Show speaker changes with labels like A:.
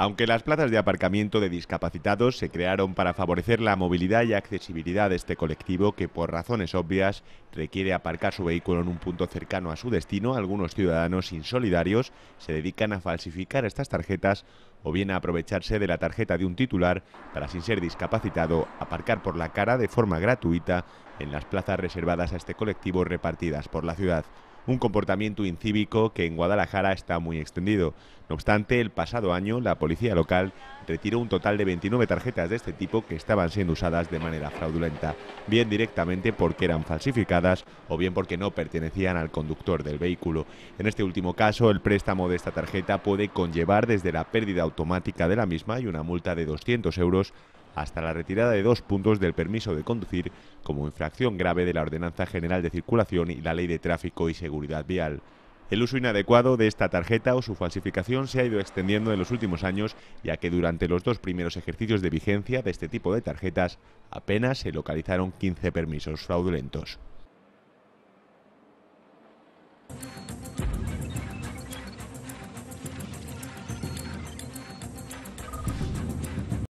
A: Aunque las plazas de aparcamiento de discapacitados se crearon para favorecer la movilidad y accesibilidad de este colectivo que por razones obvias requiere aparcar su vehículo en un punto cercano a su destino, algunos ciudadanos insolidarios se dedican a falsificar estas tarjetas o bien a aprovecharse de la tarjeta de un titular para, sin ser discapacitado, aparcar por la cara de forma gratuita en las plazas reservadas a este colectivo repartidas por la ciudad un comportamiento incívico que en Guadalajara está muy extendido. No obstante, el pasado año la policía local retiró un total de 29 tarjetas de este tipo que estaban siendo usadas de manera fraudulenta, bien directamente porque eran falsificadas o bien porque no pertenecían al conductor del vehículo. En este último caso, el préstamo de esta tarjeta puede conllevar desde la pérdida automática de la misma y una multa de 200 euros hasta la retirada de dos puntos del permiso de conducir como infracción grave de la Ordenanza General de Circulación y la Ley de Tráfico y Seguridad Vial. El uso inadecuado de esta tarjeta o su falsificación se ha ido extendiendo en los últimos años, ya que durante los dos primeros ejercicios de vigencia de este tipo de tarjetas apenas se localizaron 15 permisos fraudulentos.